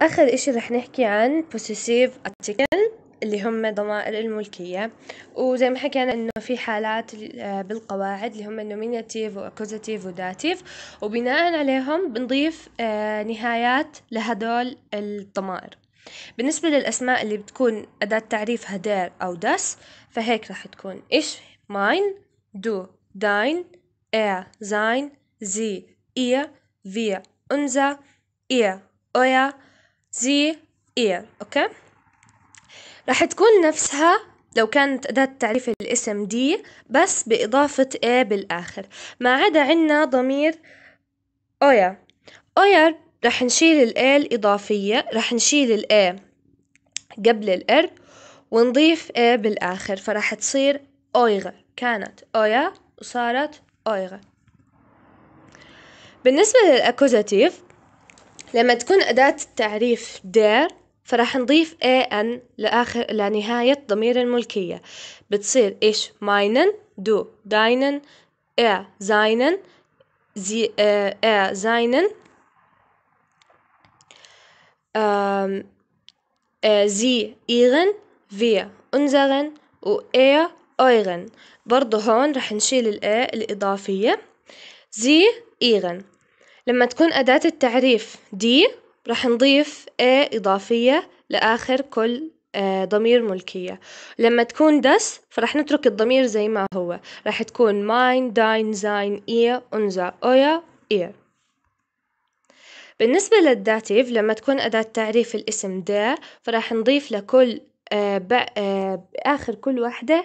آخر إشي رح نحكي عن possessive article اللي هم ضمائر الملكية وزي ما حكينا إنه في حالات آه، بالقواعد اللي هم nominative واكوزيتيف وداتيف وبناء عليهم بنضيف آه، نهايات لهدول الضمائر بالنسبة للأسماء اللي بتكون أداة تعريفها دير أو دس فهيك رح تكون إيش ماين دو داين إي زين زي ihr, wir, أنزا ihr, أويا زي إير أوكي راح تكون نفسها لو كانت أداة تعريف الاسم دي بس بإضافة إيه بالآخر ما عدا عنا ضمير أويا أويا راح نشيل الإيه الإضافية راح نشيل الإيه قبل الإر ونضيف إيه بالآخر فراح تصير أويغ كانت أويا وصارت أويغ بالنسبة للأكوزاتيف لما تكون أداة التعريف دير فراح نضيف an لآخر لنهاية ضمير الملكية بتصير إيش ماينن دو داينن إي زاينن زي إي er زي إيغن äh, sie ihren و إي euren برضه هون رح نشيل الإي الإضافية زي إيغن لما تكون أداة التعريف دي رح نضيف a إضافية لآخر كل آه، ضمير ملكية لما تكون دس فرح نترك الضمير زي ما هو رح تكون ماين داين زاين إي أنزا أويا إير بالنسبة للداتيف لما تكون أداة تعريف الاسم دا فراح نضيف لكل آه، آه، آخر كل واحدة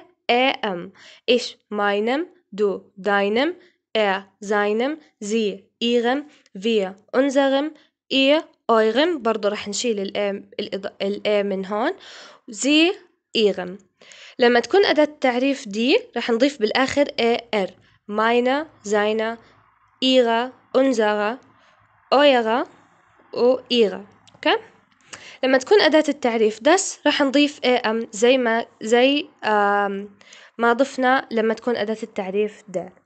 أم إيش ماينم دو داينم er, seinem, sie, ihrem, wir, unserem, ihr, eurem برضو رح نشيل الام الاي من هون زي ايرم لما تكون أداة التعريف دي رح نضيف بالآخر اي ار ماينا زاينا إيرا أنزرا أويرا وإيرا أوكي لما تكون أداة التعريف دس رح نضيف اي ام زي ما زي ما ضفنا لما تكون أداة التعريف دال